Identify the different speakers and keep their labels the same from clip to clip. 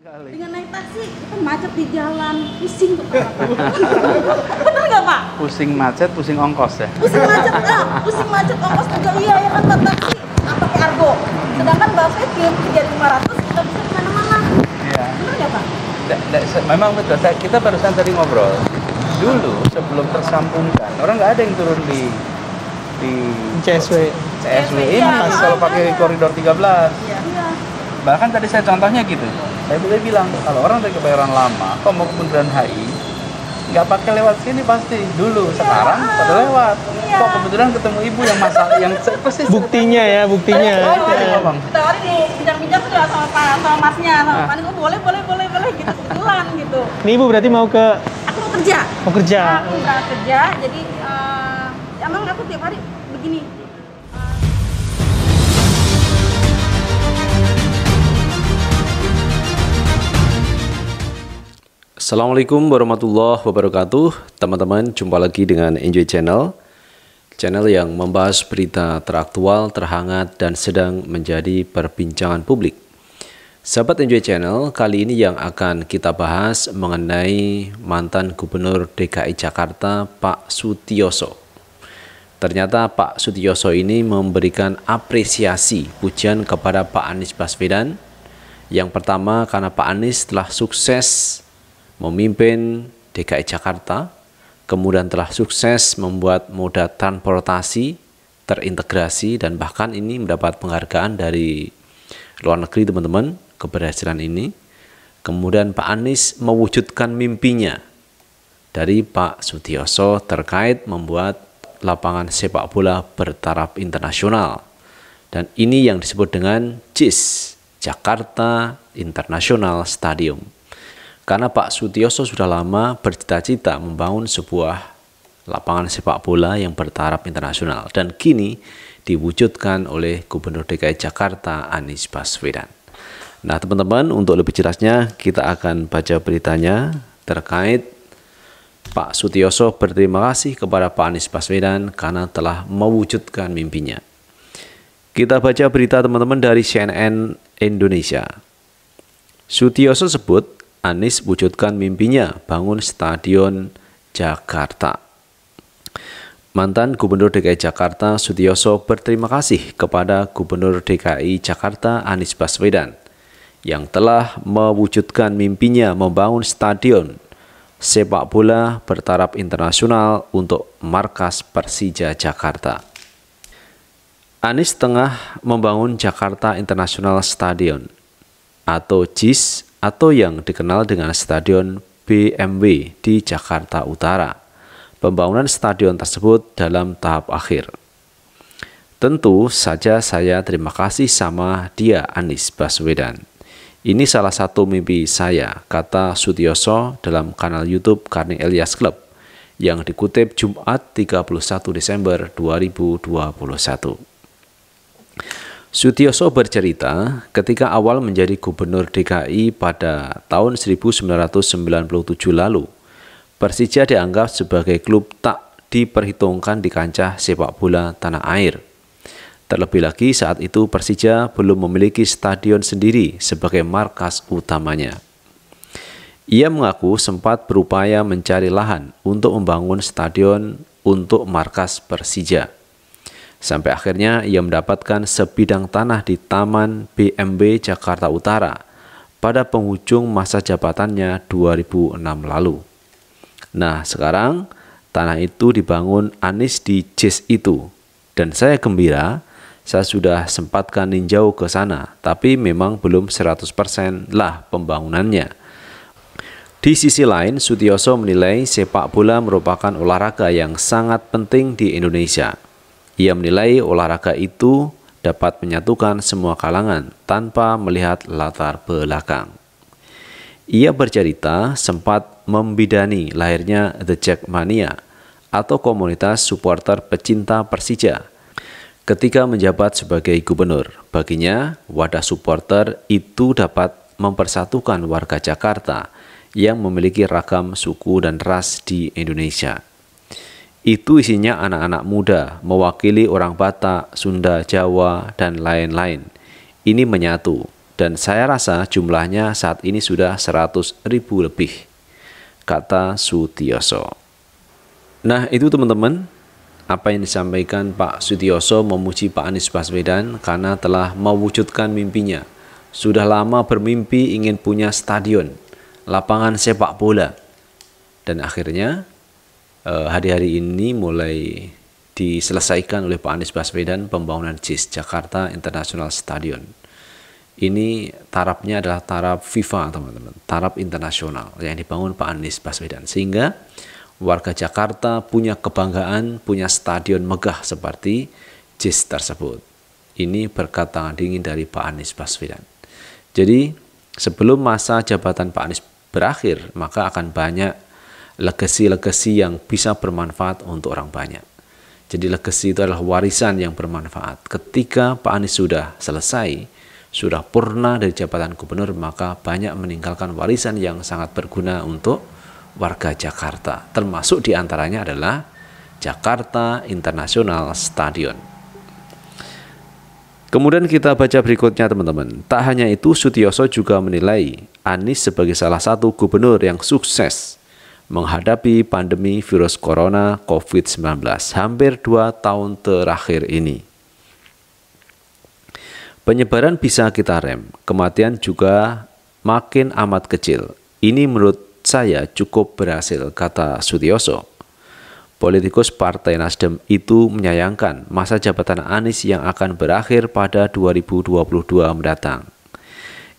Speaker 1: Sekali. Dengan naik taksi, kita macet di jalan, pusing tuh Benar nggak Pak? Pusing macet, pusing ongkos ya? Pusing macet, ah, pusing macet, ongkos juga iya ya kan Pak taksi. Apa ke argo? Sedangkan Bapak Fit 3500 kita bisa kemana-mana. Iya. Benar nggak Pak? memang betul, saya, kita barusan tadi ngobrol. Dulu sebelum tersambungkan, orang nggak ada yang turun di di CSW. CSW ini ya, kalau pakai iya. koridor 13. Iya. Bahkan tadi saya contohnya gitu saya boleh bilang kalau orang dari kebayoran lama kok mau ke bundaran HI nggak pakai lewat sini pasti dulu iya. sekarang pada lewat iya. kok kebetulan ketemu ibu yang masalah yang persis buktinya ya buktinya oh, iya. bang di pinjam-pinjam tuh sama pak sama masnya sama ah. itu boleh boleh boleh boleh gitu kebetulan gitu ini ibu berarti mau ke aku mau kerja mau kerja aku mau kerja jadi uh, emang aku tiap hari begini Assalamualaikum warahmatullahi wabarakatuh Teman-teman jumpa lagi dengan Enjoy Channel Channel yang membahas berita teraktual, terhangat, dan sedang menjadi perbincangan publik Sahabat Enjoy Channel, kali ini yang akan kita bahas mengenai mantan Gubernur DKI Jakarta Pak Sutioso Ternyata Pak Sutioso ini memberikan apresiasi pujian kepada Pak Anies Baswedan yang pertama karena Pak Anies telah sukses memimpin DKI Jakarta, kemudian telah sukses membuat moda transportasi terintegrasi dan bahkan ini mendapat penghargaan dari luar negeri teman-teman keberhasilan ini. Kemudian Pak Anies mewujudkan mimpinya dari Pak Sutioso terkait membuat lapangan sepak bola bertaraf internasional. Dan ini yang disebut dengan JIS, Jakarta International Stadium. Karena Pak Sutioso sudah lama bercita-cita membangun sebuah lapangan sepak bola yang bertaraf internasional dan kini diwujudkan oleh Gubernur DKI Jakarta Anies Baswedan. Nah, teman-teman, untuk lebih jelasnya kita akan baca beritanya terkait Pak Sutioso berterima kasih kepada Pak Anies Baswedan karena telah mewujudkan mimpinya. Kita baca berita teman-teman dari CNN Indonesia. Sutioso sebut Anies wujudkan mimpinya bangun stadion Jakarta. Mantan Gubernur DKI Jakarta Sutioso berterima kasih kepada Gubernur DKI Jakarta Anies Baswedan yang telah mewujudkan mimpinya membangun stadion sepak bola bertaraf internasional untuk markas Persija Jakarta. Anies tengah membangun Jakarta International Stadium atau JIS atau yang dikenal dengan Stadion BMW di Jakarta Utara. Pembangunan stadion tersebut dalam tahap akhir. Tentu saja saya terima kasih sama dia Anies Baswedan. Ini salah satu mimpi saya, kata Sutioso dalam kanal YouTube Karni Elias Club yang dikutip Jumat 31 Desember 2021. Sutioso bercerita, ketika awal menjadi gubernur DKI pada tahun 1997 lalu, Persija dianggap sebagai klub tak diperhitungkan di kancah sepak bola tanah air. Terlebih lagi saat itu Persija belum memiliki stadion sendiri sebagai markas utamanya. Ia mengaku sempat berupaya mencari lahan untuk membangun stadion untuk markas Persija. Sampai akhirnya ia mendapatkan sebidang tanah di Taman BMB Jakarta Utara pada penghujung masa jabatannya 2006 lalu. Nah sekarang tanah itu dibangun Anis di JIS itu dan saya gembira saya sudah sempatkan ninjau ke sana, tapi memang belum 100% lah pembangunannya. Di sisi lain, Sutioso menilai sepak bola merupakan olahraga yang sangat penting di Indonesia. Ia menilai olahraga itu dapat menyatukan semua kalangan tanpa melihat latar belakang. Ia bercerita sempat membidani lahirnya The Jack Mania atau komunitas supporter pecinta Persija. Ketika menjabat sebagai gubernur, baginya wadah supporter itu dapat mempersatukan warga Jakarta yang memiliki ragam suku dan ras di Indonesia itu isinya anak-anak muda, mewakili orang Batak, Sunda, Jawa, dan lain-lain. Ini menyatu, dan saya rasa jumlahnya saat ini sudah 100 ribu lebih, kata Sutioso. Nah itu teman-teman, apa yang disampaikan Pak Sutioso memuji Pak Anies Baswedan karena telah mewujudkan mimpinya. Sudah lama bermimpi ingin punya stadion, lapangan sepak bola, dan akhirnya Eh, hari-hari ini mulai diselesaikan oleh Pak Anies Baswedan pembangunan JIS Jakarta International Stadium. Ini tarafnya adalah taraf FIFA, teman-teman, taraf internasional yang dibangun Pak Anies Baswedan. Sehingga warga Jakarta punya kebanggaan punya stadion megah seperti JIS tersebut. Ini berkat tangan dingin dari Pak Anies Baswedan. Jadi sebelum masa jabatan Pak Anies berakhir, maka akan banyak legasi-legasi yang bisa bermanfaat untuk orang banyak. Jadi legasi itu adalah warisan yang bermanfaat. Ketika Pak Anies sudah selesai, sudah purna dari jabatan gubernur, maka banyak meninggalkan warisan yang sangat berguna untuk warga Jakarta. Termasuk diantaranya adalah Jakarta International Stadium. Kemudian kita baca berikutnya teman-teman. Tak hanya itu, Sutioso juga menilai Anies sebagai salah satu gubernur yang sukses menghadapi pandemi virus corona COVID-19 hampir dua tahun terakhir ini. Penyebaran bisa kita rem, kematian juga makin amat kecil. Ini menurut saya cukup berhasil, kata Sutioso. Politikus Partai Nasdem itu menyayangkan masa jabatan Anies yang akan berakhir pada 2022 mendatang.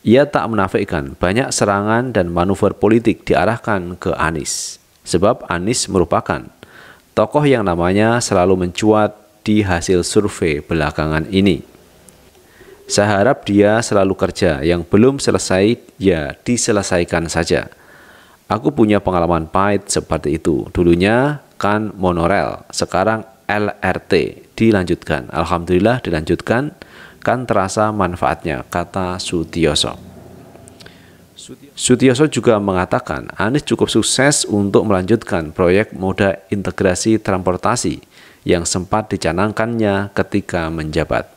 Speaker 1: Ia tak menafikan banyak serangan dan manuver politik diarahkan ke Anies, sebab Anies merupakan tokoh yang namanya selalu mencuat di hasil survei belakangan ini. Saya harap dia selalu kerja yang belum selesai, ya diselesaikan saja. Aku punya pengalaman pahit seperti itu. Dulunya kan monorel, sekarang LRT. Dilanjutkan, Alhamdulillah dilanjutkan kan terasa manfaatnya, kata Sutioso. Sutioso juga mengatakan Anies cukup sukses untuk melanjutkan proyek moda integrasi transportasi yang sempat dicanangkannya ketika menjabat.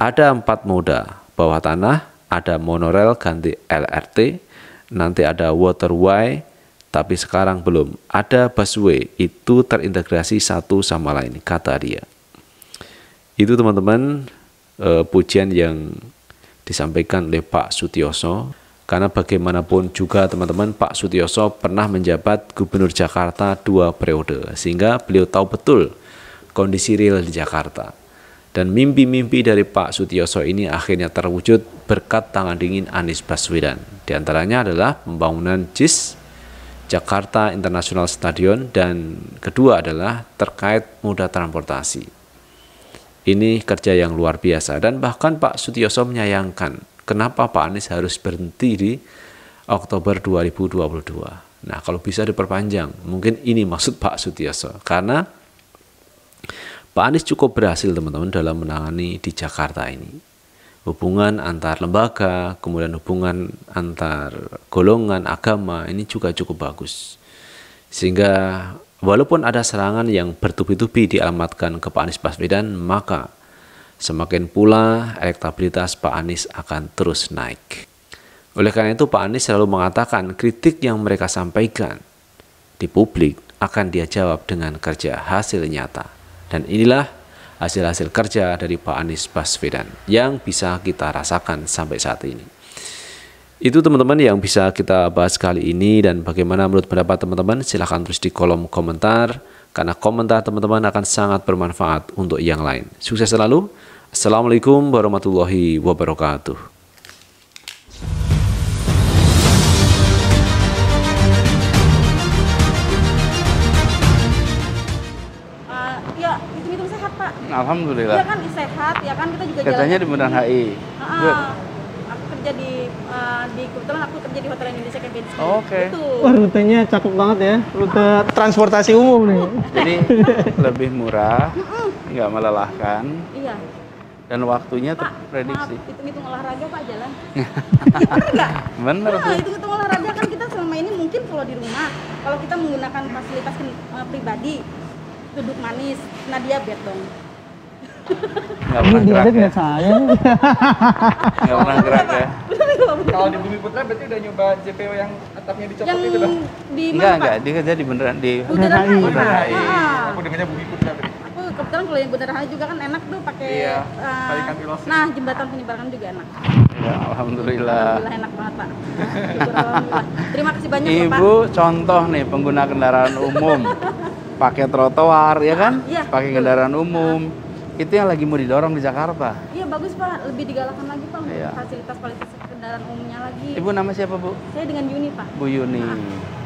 Speaker 1: Ada empat moda, bawah tanah, ada monorail ganti LRT, nanti ada waterway, tapi sekarang belum. Ada busway, itu terintegrasi satu sama lain, kata dia. Itu teman-teman Eh, pujian yang disampaikan oleh Pak Sutioso karena bagaimanapun juga teman-teman Pak Sutioso pernah menjabat Gubernur Jakarta dua periode sehingga beliau tahu betul kondisi real di Jakarta dan mimpi-mimpi dari Pak Sutioso ini akhirnya terwujud berkat tangan dingin Anies Baswedan diantaranya adalah pembangunan JIS Jakarta International Stadion dan kedua adalah terkait moda transportasi ini kerja yang luar biasa dan bahkan Pak Sutioso menyayangkan kenapa Pak Anies harus berhenti di Oktober 2022. Nah, kalau bisa diperpanjang, mungkin ini maksud Pak Sutioso. Karena Pak Anies cukup berhasil teman-teman dalam menangani di Jakarta ini hubungan antar lembaga, kemudian hubungan antar golongan agama ini juga cukup bagus. Sehingga Walaupun ada serangan yang bertubi-tubi dialamatkan ke Pak Anies Baswedan, maka semakin pula elektabilitas Pak Anies akan terus naik. Oleh karena itu, Pak Anies selalu mengatakan kritik yang mereka sampaikan di publik akan dia jawab dengan kerja hasil nyata. Dan inilah hasil-hasil kerja dari Pak Anies Baswedan yang bisa kita rasakan sampai saat ini. Itu teman-teman yang bisa kita bahas kali ini dan bagaimana menurut pendapat teman-teman silahkan tulis di kolom komentar karena komentar teman-teman akan sangat bermanfaat untuk yang lain. Sukses selalu. Assalamualaikum warahmatullahi wabarakatuh. Eh, ya, Alhamdulillah. Iya kan sehat, ya kan kita juga Katanya di Bundaran HI.
Speaker 2: -uh
Speaker 1: kerja di uh, di kebetulan aku kerja di Hotel Indonesia Oh, Oke. Okay. rutenya cakep banget ya. Rute transportasi umum nih. Jadi lebih murah, nggak melelahkan. Iya. Dan waktunya terprediksi. Hitung-hitung olahraga Pak jalan. Benar Bener. Nah, hitung-hitung olahraga kan kita selama ini mungkin kalau di rumah, kalau kita menggunakan fasilitas eh, pribadi, duduk manis, nah diabetes dong. nggak pernah gerak ya. saya. nggak pernah gerak ya. Kalau di Bumi Putra berarti udah nyoba JPO yang atapnya dicopot yang itu dong? Di mana, enggak, enggak. Dia kerja di beneran di Bundaran HI. Ah, ah. Aku dengarnya Bumi Putra berarti. Aku kebetulan kalau yang Bundaran HI juga kan enak tuh pakai iya, uh, Nah, jembatan penyeberangan juga enak. Ya, alhamdulillah. Alhamdulillah enak banget, Pak. Terima kasih banyak, Ibu, Pak. Ibu contoh nih pengguna kendaraan umum pakai trotoar ya kan? Ya. Pakai kendaraan umum itu yang lagi mau didorong di Jakarta. Iya bagus pak, lebih digalakkan lagi pak untuk iya. fasilitas kualitas kendaraan umumnya lagi. Ibu nama siapa bu? Saya dengan Yuni pak. Bu Yuni. Nah.